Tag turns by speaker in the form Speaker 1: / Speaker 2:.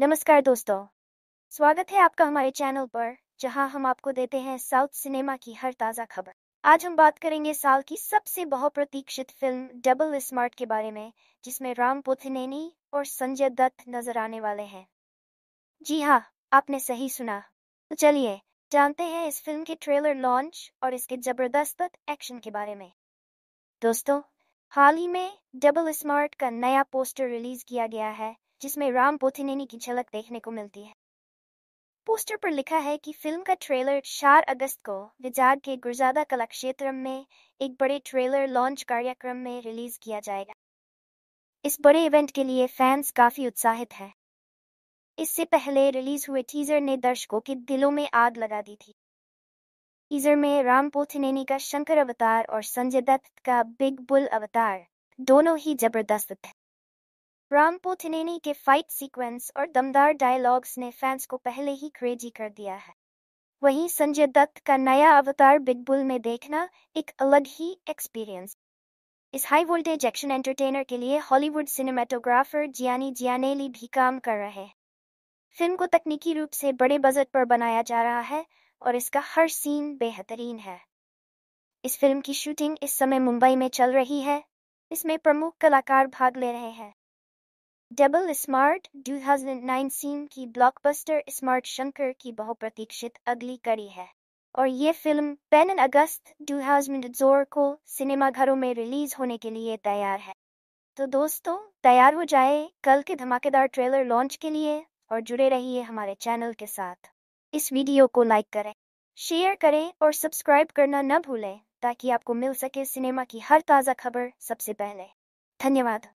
Speaker 1: नमस्कार दोस्तों स्वागत है आपका हमारे चैनल पर जहां हम आपको देते हैं साउथ सिनेमा की हर ताज़ा खबर आज हम बात करेंगे साल की सबसे बहुप्रतीक्षित फिल्म डबल स्मार्ट के बारे में जिसमें राम पुथनेनी और संजय दत्त नजर आने वाले हैं जी हाँ आपने सही सुना तो चलिए जानते हैं इस फिल्म के ट्रेलर लॉन्च और इसके जबरदस्त एक्शन के बारे में दोस्तों हाल ही में डबल स्मार्ट का नया पोस्टर रिलीज किया गया है जिसमें राम पोथिनेनी की झलक देखने को मिलती है पोस्टर पर लिखा है कि फिल्म का ट्रेलर 4 अगस्त को विजाग के गुरजादा कला क्षेत्र में एक बड़े ट्रेलर लॉन्च कार्यक्रम में रिलीज किया जाएगा इस बड़े इवेंट के लिए फैंस काफी उत्साहित हैं इससे पहले रिलीज हुए टीजर ने दर्शकों के दिलों में आग लगा दी थी टीजर में राम पोथिनेनी का शंकर अवतार और संजय दत्त का बिग बुल अवतार दोनों ही जबरदस्त थे राम पोथिनेनी के फाइट सीक्वेंस और दमदार डायलॉग्स ने फैंस को पहले ही क्रेजी कर दिया है वहीं संजय दत्त का नया अवतार बिग बुल में देखना एक अलग ही एक्सपीरियंस इस हाई वोल्टेज एक्शन एंटरटेनर के लिए हॉलीवुड सिनेमाटोग्राफर जियानी जियानेली भी काम कर रहे हैं फिल्म को तकनीकी रूप से बड़े बजट पर बनाया जा रहा है और इसका हर सीन बेहतरीन है इस फिल्म की शूटिंग इस समय मुंबई में चल रही है इसमें प्रमुख कलाकार भाग ले रहे हैं डबल स्मार्ट 2019 की ब्लॉकबस्टर स्मार्ट शंकर की बहुप्रतीक्षित अगली कड़ी है और ये फिल्म पेन अगस्त 2004 को सिनेमाघरों में रिलीज होने के लिए तैयार है तो दोस्तों तैयार हो जाए कल के धमाकेदार ट्रेलर लॉन्च के लिए और जुड़े रहिए हमारे चैनल के साथ इस वीडियो को लाइक करें शेयर करें और सब्सक्राइब करना न भूलें ताकि आपको मिल सके सिनेमा की हर ताज़ा खबर सबसे पहले धन्यवाद